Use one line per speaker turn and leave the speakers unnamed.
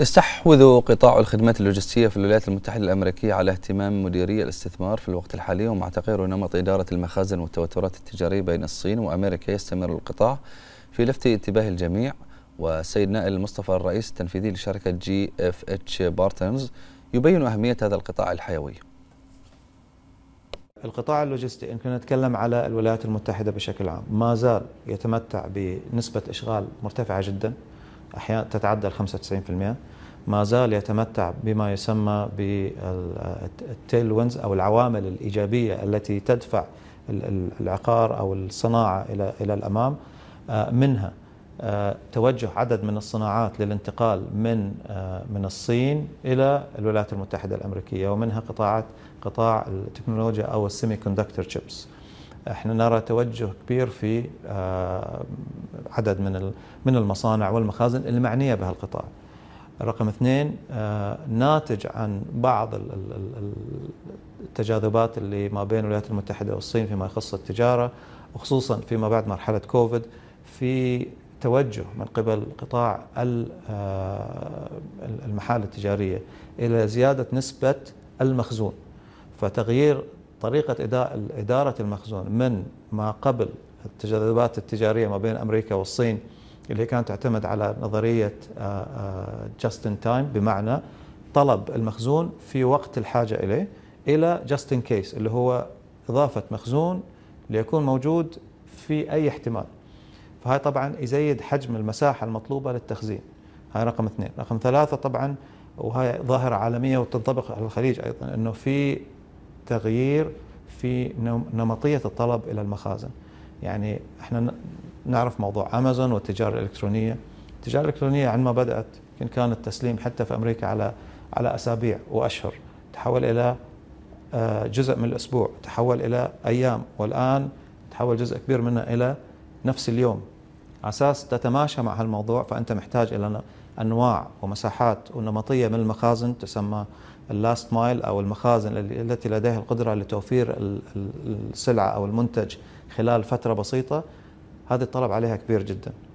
يستحوذ قطاع الخدمات اللوجستية في الولايات المتحدة الأمريكية
على اهتمام مديري الاستثمار في الوقت الحالي ومع تغير نمط إدارة المخازن والتوترات التجارية بين الصين وأمريكا يستمر القطاع في لفت انتباه الجميع والسيد نائل المصطفى الرئيس التنفيذي لشركة جي اف اتش بارتنرز يبين أهمية هذا القطاع الحيوي
القطاع اللوجستي إن كنا نتكلم على الولايات المتحدة بشكل عام ما زال يتمتع بنسبة إشغال مرتفعة جداً أحيانا تتعدى ال 95% ما زال يتمتع بما يسمى بالتيل وينز أو العوامل الإيجابية التي تدفع العقار أو الصناعة إلى إلى الأمام آه، منها آه، توجه عدد من الصناعات للانتقال من آه، من الصين الى الولايات المتحده الامريكيه ومنها قطاعات قطاع التكنولوجيا او السيمي كوندكتور تشيبس احنا نرى توجه كبير في آه، عدد من من المصانع والمخازن المعنيه بهالقطاع. رقم اثنين آه، ناتج عن بعض التجاذبات اللي ما بين الولايات المتحده والصين فيما يخص التجاره وخصوصا فيما بعد مرحله كوفيد في توجه من قبل قطاع آه، المحال التجاريه الى زياده نسبه المخزون فتغيير طريقة إدارة المخزون من ما قبل التجاذبات التجارية ما بين أمريكا والصين اللي هي كانت تعتمد على نظرية جاست ان تايم بمعنى طلب المخزون في وقت الحاجة إليه إلى جاست ان كيس اللي هو إضافة مخزون ليكون موجود في أي احتمال فهي طبعا يزيد حجم المساحة المطلوبة للتخزين هاي رقم اثنين رقم ثلاثة طبعا وهي ظاهرة عالمية وتنطبق على الخليج أيضا أنه في تغيير في نمطيه الطلب الى المخازن يعني احنا نعرف موضوع امازون والتجاره الالكترونيه التجاره الالكترونيه عندما بدات كان كان التسليم حتى في امريكا على على اسابيع واشهر تحول الى آه، جزء من الاسبوع تحول الى ايام والان تحول جزء كبير منها الى نفس اليوم على اساس تتماشى مع هالموضوع فانت محتاج الى انواع ومساحات ونمطيه من المخازن تسمى اللاست مايل او المخازن التي لديها القدره لتوفير السلعه او المنتج خلال فتره بسيطه هذا الطلب عليها كبير جدا